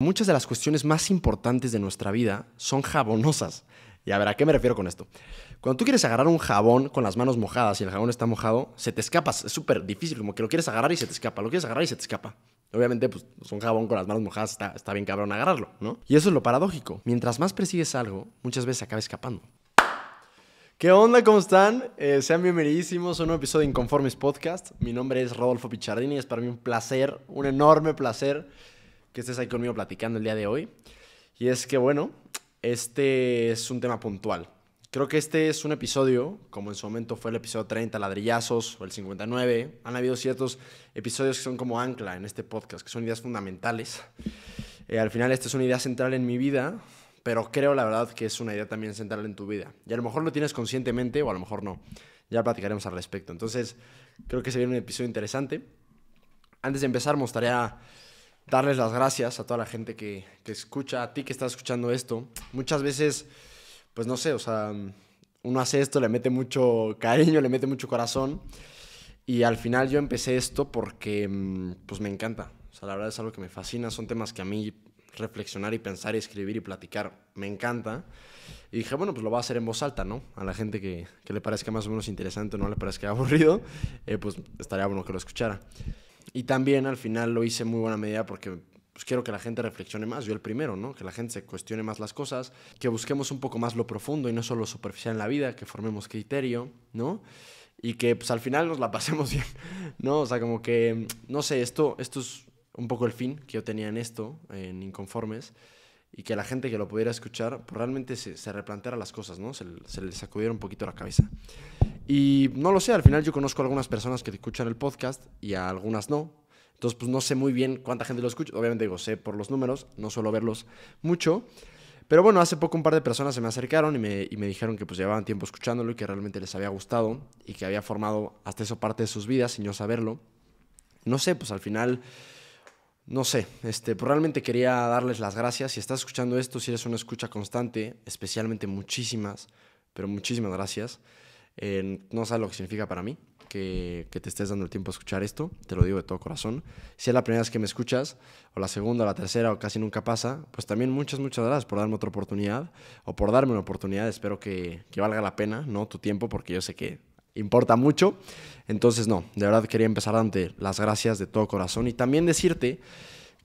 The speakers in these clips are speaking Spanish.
Muchas de las cuestiones más importantes de nuestra vida son jabonosas. Y a ver, ¿a qué me refiero con esto? Cuando tú quieres agarrar un jabón con las manos mojadas y el jabón está mojado, se te escapa. Es súper difícil, como que lo quieres agarrar y se te escapa. Lo quieres agarrar y se te escapa. Obviamente, pues, pues un jabón con las manos mojadas está, bien cabrón agarrarlo, ¿no? Y eso es lo paradójico. Mientras más persigues algo, muchas veces acaba escapando. ¿Qué onda? ¿Cómo están? Eh, sean bienvenidísimos a un nuevo episodio de Inconformes Podcast. Mi nombre es Rodolfo Pichardini y es para mí un placer, un enorme placer que estés ahí conmigo platicando el día de hoy. Y es que, bueno, este es un tema puntual. Creo que este es un episodio, como en su momento fue el episodio 30, ladrillazos, o el 59. Han habido ciertos episodios que son como ancla en este podcast, que son ideas fundamentales. Eh, al final, esta es una idea central en mi vida, pero creo la verdad que es una idea también central en tu vida. Y a lo mejor lo tienes conscientemente o a lo mejor no. Ya platicaremos al respecto. Entonces, creo que sería un episodio interesante. Antes de empezar, mostraré darles las gracias a toda la gente que, escucha, a ti que estás escuchando esto. Muchas veces, pues no sé, o sea, uno hace esto, le mete mucho cariño, le mete mucho corazón. Y al final yo empecé esto porque, mm, pues me encanta. O sea, la verdad es algo que me fascina. Son temas que a mí reflexionar y pensar y escribir y platicar me encanta. Y dije, bueno, pues lo va a hacer en voz alta, ¿no? A la gente que, le parezca más o menos interesante o no le parezca aburrido, eh, pues estaría bueno que lo escuchara. Y también al final lo hice muy buena medida porque pues, quiero que la gente reflexione más, yo el primero, ¿no? Que la gente se cuestione más las cosas, que busquemos un poco más lo profundo y no solo superficial en la vida, que formemos criterio, ¿no? Y que pues al final nos la pasemos bien, ¿no? O sea, como que, no sé, esto, esto es un poco el fin que yo tenía en esto, en Inconformes, y que la gente que lo pudiera escuchar pues, realmente se, replanteara las cosas, ¿no? se le sacudiera un poquito la cabeza. Y no lo sé, al final yo conozco a algunas personas que escuchan el podcast y a algunas no. Entonces, pues no sé muy bien cuánta gente lo escucha. Obviamente digo, sé por los números, no suelo verlos mucho. Pero bueno, hace poco un par de personas se me acercaron y me, dijeron que pues llevaban tiempo escuchándolo y que realmente les había gustado y que había formado hasta eso parte de sus vidas sin yo saberlo. No sé, pues al final, no sé, este, pues, realmente quería darles las gracias. Si estás escuchando esto, si eres una escucha constante, especialmente muchísimas, pero muchísimas gracias no sabes lo que significa para mí que, te estés dando el tiempo a escuchar esto, te lo digo de todo corazón. Si es la primera vez que me escuchas, o la segunda, o la tercera, o casi nunca pasa, pues también muchas, muchas gracias por darme otra oportunidad, o por darme una oportunidad, espero que, que valga la pena, ¿no? Tu tiempo, porque yo sé que importa mucho. Entonces, no, de verdad quería empezar dándote las gracias de todo corazón y también decirte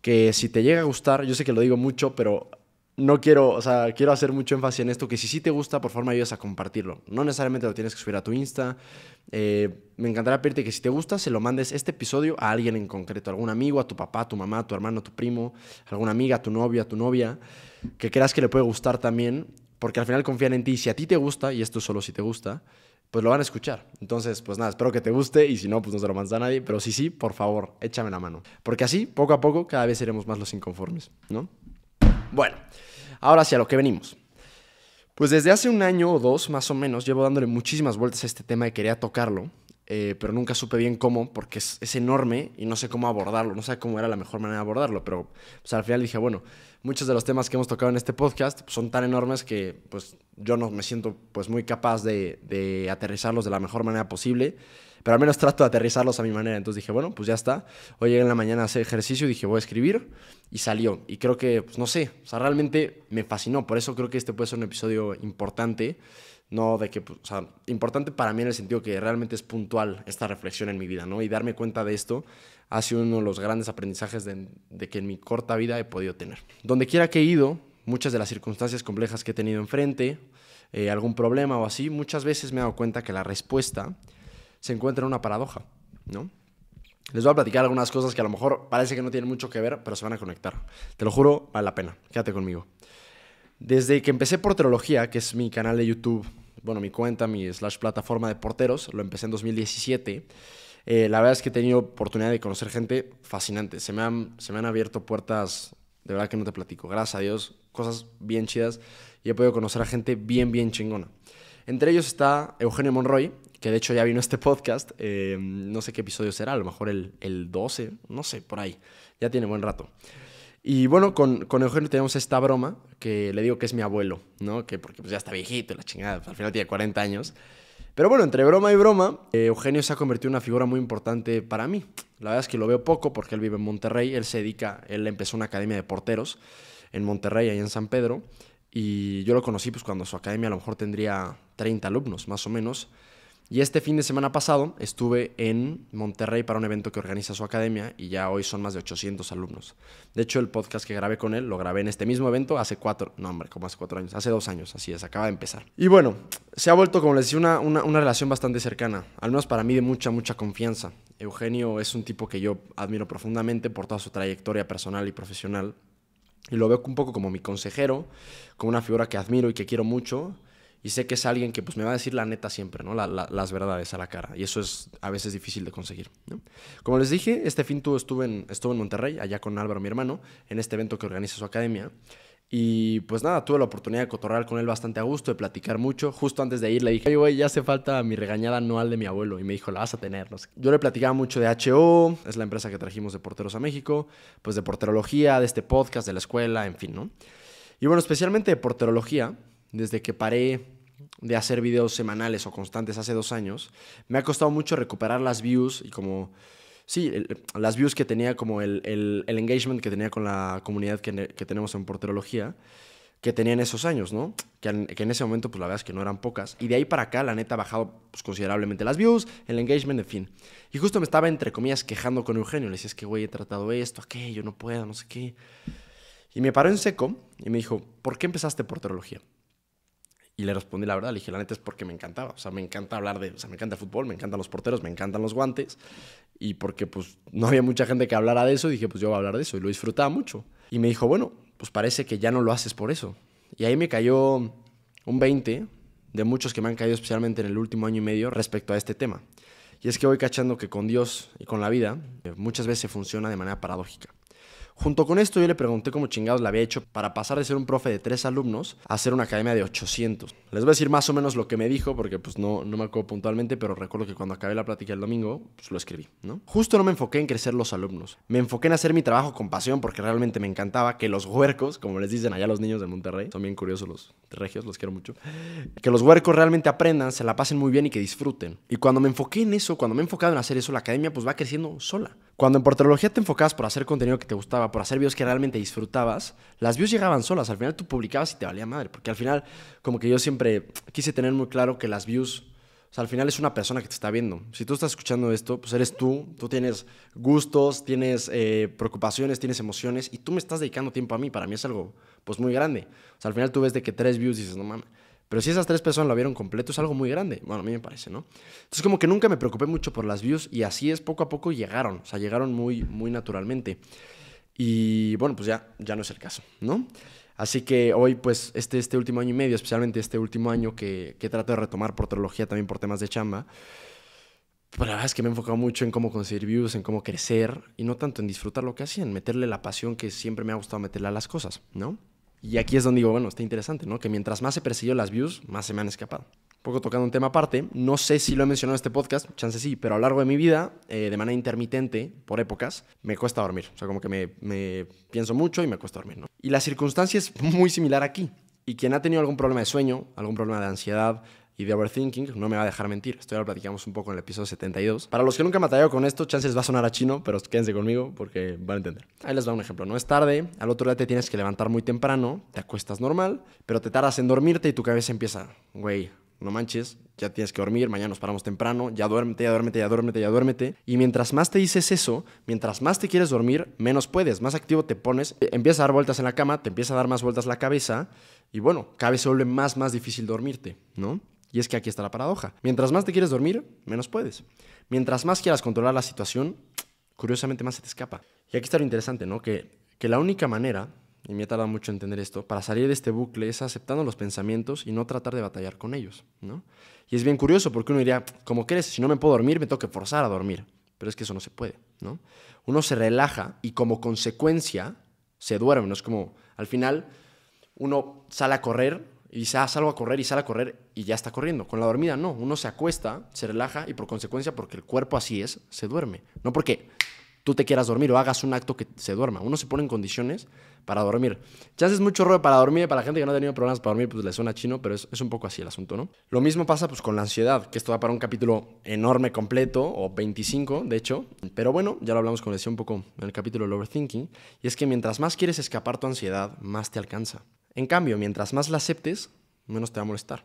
que si te llega a gustar, yo sé que lo digo mucho, pero no quiero, o sea, quiero hacer mucho énfasis en esto, que si sí te gusta, por favor me ayudes a compartirlo. No necesariamente lo tienes que subir a tu Insta. Eh, me encantaría pedirte que si te gusta, se lo mandes este episodio a alguien en concreto, algún amigo, a tu papá, a tu mamá, a tu hermano, a tu primo, a alguna amiga, a tu novia a tu novia, que creas que le puede gustar también, porque al final confían en ti. Si a ti te gusta, y esto solo si te gusta, pues lo van a escuchar. Entonces, pues nada, espero que te guste y si no, pues no se lo mandes a nadie. Pero si sí, por favor, échame la mano. Porque así, poco a poco, cada vez seremos más los inconformes, ¿no? Bueno, ahora sí, a lo que venimos. Pues desde hace un año o dos, más o menos, llevo dándole muchísimas vueltas a este tema y quería tocarlo. Eh, pero nunca supe bien cómo, porque es, enorme y no sé cómo abordarlo, no sé cómo era la mejor manera de abordarlo, pero pues, al final dije, bueno, muchos de los temas que hemos tocado en este podcast pues, son tan enormes que pues yo no me siento pues muy capaz de, aterrizarlos de la mejor manera posible, pero al menos trato de aterrizarlos a mi manera, entonces dije, bueno, pues ya está, hoy llegué en la mañana a hacer ejercicio y dije, voy a escribir, y salió, y creo que, pues, no sé, o sea, realmente me fascinó, por eso creo que este puede ser un episodio importante no de que, pues, o sea, importante para mí en el sentido que realmente es puntual esta reflexión en mi vida, ¿no? Y darme cuenta de esto ha sido uno de los grandes aprendizajes de, que en mi corta vida he podido tener. Donde quiera que he ido, muchas de las circunstancias complejas que he tenido enfrente, eh, algún problema o así, muchas veces me he dado cuenta que la respuesta se encuentra en una paradoja, ¿no? Les voy a platicar algunas cosas que a lo mejor parece que no tienen mucho que ver, pero se van a conectar. Te lo juro, vale la pena. Quédate conmigo. Desde que empecé por Teología, que es mi canal de YouTube bueno, mi cuenta, mi slash plataforma de porteros, lo empecé en 2017. Eh, la verdad es que he tenido oportunidad de conocer gente fascinante. Se me, han, se me han abierto puertas, de verdad que no te platico. Gracias a Dios, cosas bien chidas y he podido conocer a gente bien, bien chingona. Entre ellos está Eugenio Monroy, que de hecho ya vino este podcast. Eh, no sé qué episodio será, a lo mejor el, el 12, no sé, por ahí. Ya tiene buen rato. Y bueno, con, Eugenio tenemos esta broma que le digo que es mi abuelo, ¿no? Que porque pues ya está viejito, la chingada, pues, al final tiene 40 años. Pero bueno, entre broma y broma, eh, Eugenio se ha convertido en una figura muy importante para mí. La verdad es que lo veo poco porque él vive en Monterrey, él se dedica, él empezó una academia de porteros en Monterrey, ahí en San Pedro, y yo lo conocí pues cuando su academia a lo mejor tendría 30 alumnos, más o menos. Y este fin de semana pasado estuve en Monterrey para un evento que organiza su academia y ya hoy son más de 800 alumnos. De hecho, el podcast que grabé con él lo grabé en este mismo evento hace cuatro, no hombre, como hace cuatro años, hace dos años, así es, acaba de empezar. Y bueno, se ha vuelto, como les decía, una, una, una relación bastante cercana, al menos para mí de mucha, mucha confianza. Eugenio es un tipo que yo admiro profundamente por toda su trayectoria personal y profesional y lo veo un poco como mi consejero, como una figura que admiro y que quiero mucho y sé que es alguien que pues me va a decir la neta siempre, ¿no? las verdades a la cara. Y eso es a veces difícil de conseguir, Como les dije, este fin tú estuve en, estuve en Monterrey, allá con Álvaro, mi hermano, en este evento que organiza su academia. Y pues nada, tuve la oportunidad de cotorrear con él bastante a gusto, de platicar mucho. Justo antes de ir le dije, güey, ya hace falta mi regañada anual de mi abuelo. Y me dijo, la vas a tener. Yo le platicaba mucho de HO, es la empresa que trajimos de porteros a México, pues de porterología, de este podcast, de la escuela, en fin, ¿no? Y bueno, especialmente de porterología, desde que paré de hacer videos semanales o constantes hace dos años, me ha costado mucho recuperar las views y como, sí, las views que tenía, como el, engagement que tenía con la comunidad que, tenemos en porterología, que tenía en esos años, ¿no? Que en, ese momento, pues la verdad es que no eran pocas. Y de ahí para acá, la neta, ha bajado pues, considerablemente las views, el engagement, en fin. Y justo me estaba, entre comillas, quejando con Eugenio. Le decía, es que, güey, he tratado esto, aquello, no puedo, no sé qué. Y me paró en seco y me dijo, ¿por qué empezaste porterología? Y le respondí la verdad, le dije, la neta es porque me encantaba, o sea, me encanta hablar de, o sea, me encanta el fútbol, me encantan los porteros, me encantan los guantes, y porque pues no había mucha gente que hablara de eso, dije, pues yo voy a hablar de eso, y lo disfrutaba mucho. Y me dijo, bueno, pues parece que ya no lo haces por eso. Y ahí me cayó un 20 de muchos que me han caído especialmente en el último año y medio respecto a este tema. Y es que voy cachando que con Dios y con la vida eh, muchas veces funciona de manera paradójica. Junto con esto yo le pregunté cómo chingados la había hecho para pasar de ser un profe de tres alumnos a ser una academia de 800. Les voy a decir más o menos lo que me dijo porque pues no, me acuerdo puntualmente, pero recuerdo que cuando acabé la plática el domingo, pues lo escribí, ¿no? Justo no me enfoqué en crecer los alumnos, me enfoqué en hacer mi trabajo con pasión porque realmente me encantaba que los huercos, como les dicen allá los niños de Monterrey, son bien curiosos los regios, los quiero mucho, que los huercos realmente aprendan, se la pasen muy bien y que disfruten. Y cuando me enfoqué en eso, cuando me he enfocado en hacer eso, la academia pues va creciendo sola. Cuando en porterología te enfocabas por hacer contenido que te gustaba, por hacer videos que realmente disfrutabas, las views llegaban solas. Al final tú publicabas y te valía madre. Porque al final, como que yo siempre quise tener muy claro que las views o sea, al final es una persona que te está viendo. Si tú estás escuchando esto, pues eres tú, tú tienes gustos, tienes eh, preocupaciones, tienes emociones y tú me estás dedicando tiempo a mí. Para mí es algo, pues, muy grande. O sea, al final tú ves de que tres views y dices, no mames. Pero si esas tres personas lo vieron completo, es algo muy grande. Bueno, a mí me parece, ¿no? Entonces, como que nunca me preocupé mucho por las views y así es, poco a poco llegaron. O sea, llegaron muy, muy naturalmente. Y bueno, pues ya, ya no es el caso, ¿no? Así que hoy, pues, este, este último año y medio, especialmente este último año que, que trato de retomar por teología, también por temas de chamba, pues la verdad es que me he enfocado mucho en cómo conseguir views, en cómo crecer y no tanto en disfrutar lo que hacía, en meterle la pasión que siempre me ha gustado meterle a las cosas, ¿no? Y aquí es donde digo, bueno, está interesante, ¿no? Que mientras más he persiguió las views, más se me han escapado. Un poco tocando un tema aparte, no sé si lo he mencionado en este podcast, chance sí, pero a lo largo de mi vida, eh, de manera intermitente, por épocas, me cuesta dormir. O sea, como que me, me pienso mucho y me cuesta dormir, ¿no? Y la circunstancia es muy similar aquí. Y quien ha tenido algún problema de sueño, algún problema de ansiedad, y de overthinking, no me va a dejar mentir. Esto ya lo platicamos un poco en el episodio 72. Para los que nunca me matado con esto, chances va a sonar a chino, pero quédense conmigo porque van a entender. Ahí les va un ejemplo. No es tarde, al otro día te tienes que levantar muy temprano, te acuestas normal, pero te tardas en dormirte y tu cabeza empieza, güey, no manches, ya tienes que dormir, mañana nos paramos temprano, ya duérmete, ya duérmete, ya duérmete, ya duérmete. Y mientras más te dices eso, mientras más te quieres dormir, menos puedes, más activo te pones, eh, empieza a dar vueltas en la cama, te empieza a dar más vueltas la cabeza y bueno, cada vez se vuelve más, más difícil dormirte, ¿no? Y es que aquí está la paradoja. Mientras más te quieres dormir, menos puedes. Mientras más quieras controlar la situación, curiosamente más se te escapa. Y aquí está lo interesante, ¿no? Que, que la única manera, y me ha tardado mucho en entender esto, para salir de este bucle es aceptando los pensamientos y no tratar de batallar con ellos, ¿no? Y es bien curioso porque uno diría, como crees, si no me puedo dormir, me tengo que forzar a dormir. Pero es que eso no se puede, ¿no? Uno se relaja y como consecuencia se duerme, ¿no? Es como, al final, uno sale a correr y salgo a correr y sale a correr y ya está corriendo. Con la dormida no, uno se acuesta, se relaja y por consecuencia, porque el cuerpo así es, se duerme. No porque tú te quieras dormir o hagas un acto que se duerma. Uno se pone en condiciones para dormir. Ya haces mucho ruido para dormir para la gente que no ha tenido problemas para dormir, pues le suena chino, pero es, un poco así el asunto, ¿no? Lo mismo pasa pues con la ansiedad, que esto va para un capítulo enorme, completo, o 25, de hecho. Pero bueno, ya lo hablamos, con decía, un poco en el capítulo del overthinking. Y es que mientras más quieres escapar tu ansiedad, más te alcanza. En cambio, mientras más la aceptes, menos te va a molestar.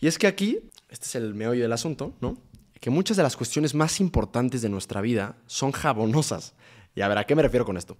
Y es que aquí, este es el meollo del asunto, ¿no? Que muchas de las cuestiones más importantes de nuestra vida son jabonosas. Y a ver, ¿a qué me refiero con esto?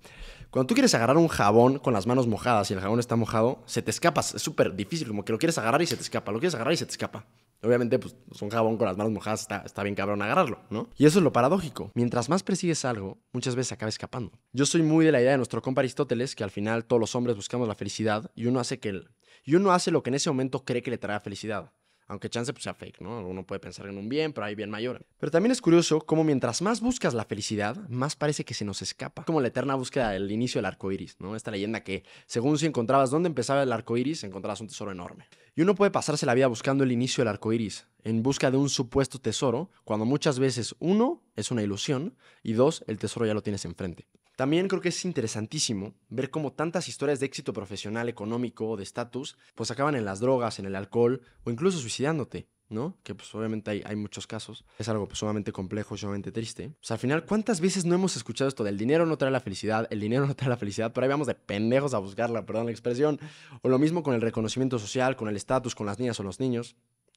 Cuando tú quieres agarrar un jabón con las manos mojadas y el jabón está mojado, se te escapa, Es súper difícil, como que lo quieres agarrar y se te escapa, lo quieres agarrar y se te escapa. Obviamente, pues un jabón con las manos mojadas está, bien cabrón agarrarlo, ¿no? Y eso es lo paradójico. Mientras más persigues algo, muchas veces acaba escapando. Yo soy muy de la idea de nuestro compa Aristóteles que al final todos los hombres buscamos la felicidad y uno hace que él y uno hace lo que en ese momento cree que le trae felicidad aunque chance pues, sea fake, ¿no? Uno puede pensar en un bien, pero hay bien mayor. Pero también es curioso cómo mientras más buscas la felicidad, más parece que se nos escapa. Como la eterna búsqueda del inicio del arco iris, ¿no? Esta leyenda que, según si encontrabas dónde empezaba el arco iris, encontrabas un tesoro enorme. Y uno puede pasarse la vida buscando el inicio del arco iris, en busca de un supuesto tesoro, cuando muchas veces, uno, es una ilusión, y dos, el tesoro ya lo tienes enfrente. También creo que es interesantísimo ver cómo tantas historias de éxito profesional, económico, de estatus, pues acaban en las drogas, en el alcohol o incluso suicidándote, ¿no? Que pues obviamente hay, muchos casos. Es algo pues, sumamente complejo, sumamente triste. sea, pues, al final, ¿cuántas veces no hemos escuchado esto del dinero no trae la felicidad, el dinero no trae la felicidad, pero ahí vamos de pendejos a buscarla, perdón la expresión. O lo mismo con el reconocimiento social, con el estatus, con las niñas o los niños.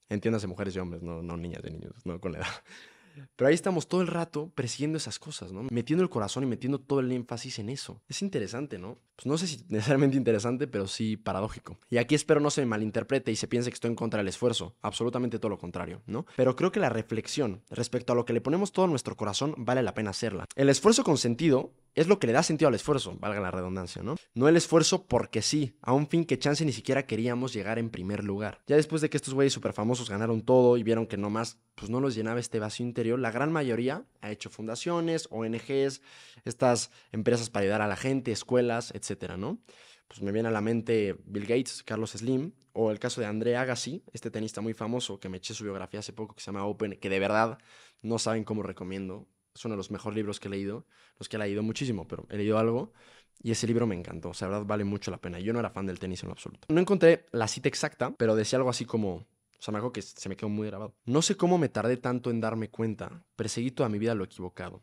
Entiéndase mujeres y hombres, no, no niñas y niños, no con la edad. Pero ahí estamos todo el rato persiguiendo esas cosas, ¿no? Metiendo el corazón y metiendo todo el énfasis en eso. Es interesante, ¿no? Pues no sé si necesariamente interesante, pero sí paradójico. Y aquí espero no se me malinterprete y se piense que estoy en contra del esfuerzo. Absolutamente todo lo contrario, ¿no? Pero creo que la reflexión respecto a lo que le ponemos todo nuestro corazón vale la pena hacerla. El esfuerzo con sentido es lo que le da sentido al esfuerzo, valga la redundancia, ¿no? No el esfuerzo porque sí, a un fin que chance ni siquiera queríamos llegar en primer lugar. Ya después de que estos güeyes super famosos ganaron todo y vieron que no más pues no los llenaba este vacío interior. La gran mayoría ha hecho fundaciones, ONGs, estas empresas para ayudar a la gente, escuelas, etcétera, ¿no? Pues me viene a la mente Bill Gates, Carlos Slim, o el caso de André Agassi, este tenista muy famoso que me eché su biografía hace poco que se llama Open, que de verdad no saben cómo recomiendo. Es uno de los mejores libros que he leído, los que he leído muchísimo, pero he leído algo. Y ese libro me encantó, o sea, la verdad vale mucho la pena. Yo no era fan del tenis en lo absoluto. No encontré la cita exacta, pero decía algo así como, o sea, me algo que se me quedó muy grabado. No sé cómo me tardé tanto en darme cuenta. Perseguí toda mi vida lo equivocado.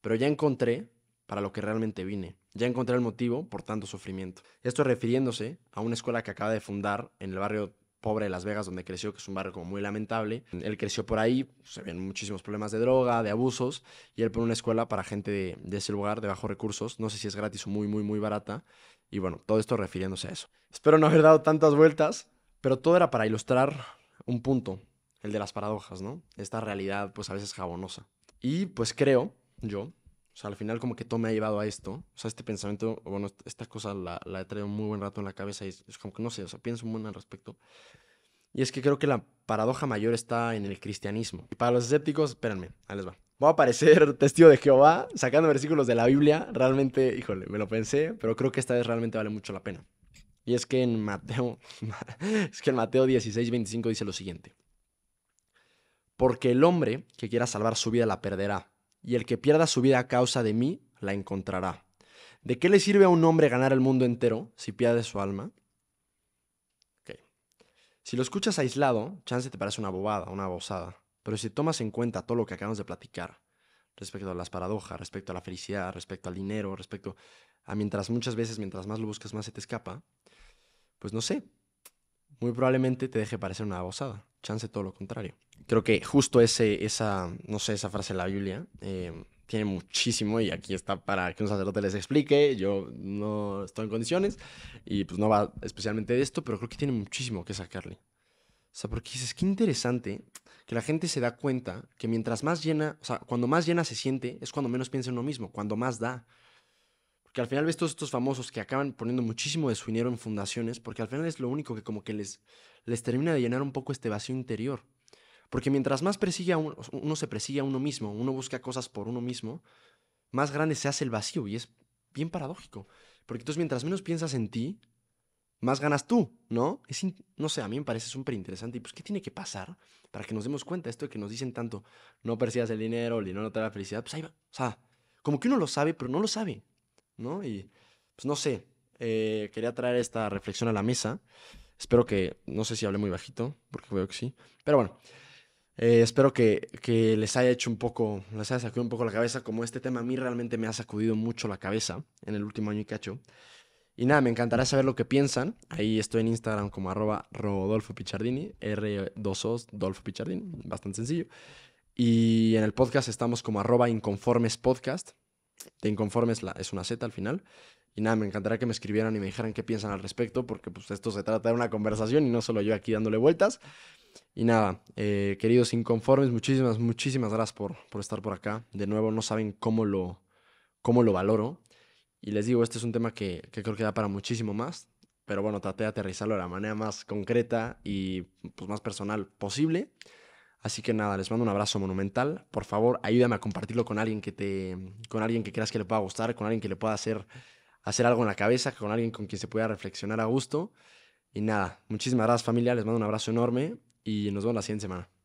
Pero ya encontré para lo que realmente vine. Ya encontré el motivo por tanto sufrimiento. Esto refiriéndose a una escuela que acaba de fundar en el barrio pobre de Las Vegas donde creció, que es un barrio como muy lamentable. Él creció por ahí, se pues, ven muchísimos problemas de droga, de abusos, y él pone una escuela para gente de, de ese lugar, de bajos recursos, no sé si es gratis o muy, muy, muy barata, y bueno, todo esto refiriéndose a eso. Espero no haber dado tantas vueltas, pero todo era para ilustrar un punto, el de las paradojas, ¿no? Esta realidad, pues a veces jabonosa. Y pues creo, yo, o sea, al final como que todo me ha llevado a esto, o sea, este pensamiento, bueno, esta cosa la, la he traído muy buen rato en la cabeza y es como que no sé, o sea, pienso muy mal al respecto. Y es que creo que la paradoja mayor está en el cristianismo. Y para los escépticos, espérenme, ahí les va. Voy a parecer testigo de Jehová sacando versículos de la Biblia. Realmente, híjole, me lo pensé, pero creo que esta vez realmente vale mucho la pena. Y es que en Mateo, es que Mateo 16, 25 dice lo siguiente. Porque el hombre que quiera salvar su vida la perderá, y el que pierda su vida a causa de mí la encontrará. ¿De qué le sirve a un hombre ganar el mundo entero si pierde su alma? Si lo escuchas aislado, chance te parece una bobada, una bosada. Pero si tomas en cuenta todo lo que acabamos de platicar, respecto a las paradojas, respecto a la felicidad, respecto al dinero, respecto a mientras muchas veces, mientras más lo buscas, más se te escapa, pues no sé, muy probablemente te deje parecer una abosada. Chance todo lo contrario. Creo que justo ese, esa, no sé, esa frase de la Biblia eh, tiene muchísimo y aquí está para que un sacerdote les explique. Yo no estoy en condiciones y pues no va especialmente de esto, pero creo que tiene muchísimo que sacarle. O sea, porque dices, qué interesante que la gente se da cuenta que mientras más llena, o sea, cuando más llena se siente, es cuando menos piensa en uno mismo, cuando más da que al final ves todos estos famosos que acaban poniendo muchísimo de su dinero en fundaciones, porque al final es lo único que como que les, les termina de llenar un poco este vacío interior. Porque mientras más persigue uno, se persigue a uno mismo, uno busca cosas por uno mismo, más grande se hace el vacío y es bien paradójico. Porque entonces mientras menos piensas en ti, más ganas tú, ¿no? Es no sé, a mí me parece súper interesante. Y pues, ¿qué tiene que pasar para que nos demos cuenta de esto de que nos dicen tanto? No persigas el dinero, el no te da la felicidad. Pues ahí va. O sea, como que uno lo sabe, pero no lo sabe. ¿no? Y pues no sé, eh, quería traer esta reflexión a la mesa. Espero que, no sé si hablé muy bajito, porque veo que sí, pero bueno, eh, espero que, les haya hecho un poco, les haya sacudido un poco la cabeza, como este tema a mí realmente me ha sacudido mucho la cabeza en el último año y cacho. Y nada, me encantará saber lo que piensan. Ahí estoy en Instagram como arroba Rodolfo Pichardini, r 2 e Dolfo Pichardini, bastante sencillo. Y en el podcast estamos como arroba Inconformes Podcast, te inconformes es una Z al final. Y nada, me encantaría que me escribieran y me dijeran qué piensan al respecto, porque pues esto se trata de una conversación y no solo yo aquí dándole vueltas. Y nada, eh, queridos inconformes, muchísimas, muchísimas gracias por, por estar por acá. De nuevo, no saben cómo lo, cómo lo valoro. Y les digo, este es un tema que, creo que da para muchísimo más pero bueno, traté de aterrizarlo de la manera más concreta y pues, más personal posible. Así que nada, les mando un abrazo monumental. Por favor, ayúdame a compartirlo con alguien que te. con alguien que creas que le pueda gustar, con alguien que le pueda hacer, hacer algo en la cabeza, con alguien con quien se pueda reflexionar a gusto. Y nada, muchísimas gracias familia, les mando un abrazo enorme y nos vemos la siguiente semana.